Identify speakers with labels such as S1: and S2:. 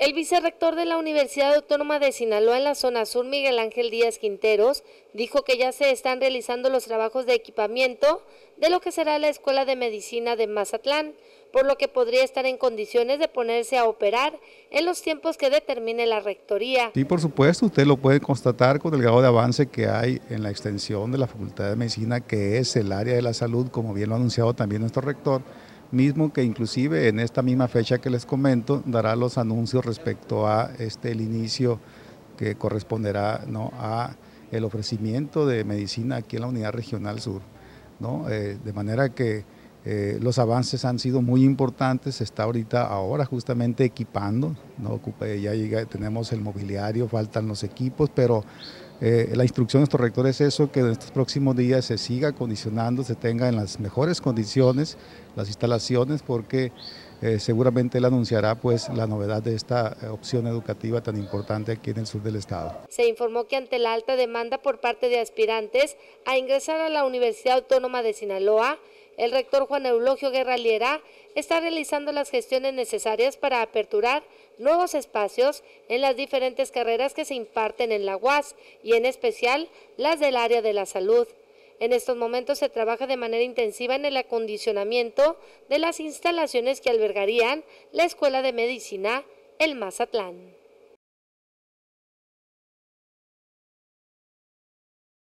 S1: El vicerrector de la Universidad Autónoma de Sinaloa en la zona sur, Miguel Ángel Díaz Quinteros, dijo que ya se están realizando los trabajos de equipamiento de lo que será la Escuela de Medicina de Mazatlán, por lo que podría estar en condiciones de ponerse a operar en los tiempos que determine la Rectoría.
S2: Y por supuesto, usted lo puede constatar con el grado de avance que hay en la extensión de la Facultad de Medicina, que es el área de la salud, como bien lo ha anunciado también nuestro rector mismo que inclusive en esta misma fecha que les comento dará los anuncios respecto a este el inicio que corresponderá ¿no? a el ofrecimiento de medicina aquí en la unidad regional sur, ¿no? Eh, de manera que eh, los avances han sido muy importantes, se está ahorita ahora justamente equipando, ¿no? ya tenemos el mobiliario, faltan los equipos, pero eh, la instrucción de nuestro rector es eso, que en estos próximos días se siga condicionando, se tenga en las mejores condiciones las instalaciones, porque eh, seguramente él anunciará pues la novedad de esta opción educativa tan importante aquí en el sur del estado.
S1: Se informó que ante la alta demanda por parte de aspirantes a ingresar a la Universidad Autónoma de Sinaloa, el rector Juan Eulogio Guerra Liera está realizando las gestiones necesarias para aperturar nuevos espacios en las diferentes carreras que se imparten en la UAS y en especial las del área de la salud. En estos momentos se trabaja de manera intensiva en el acondicionamiento de las instalaciones que albergarían la Escuela de Medicina, el Mazatlán.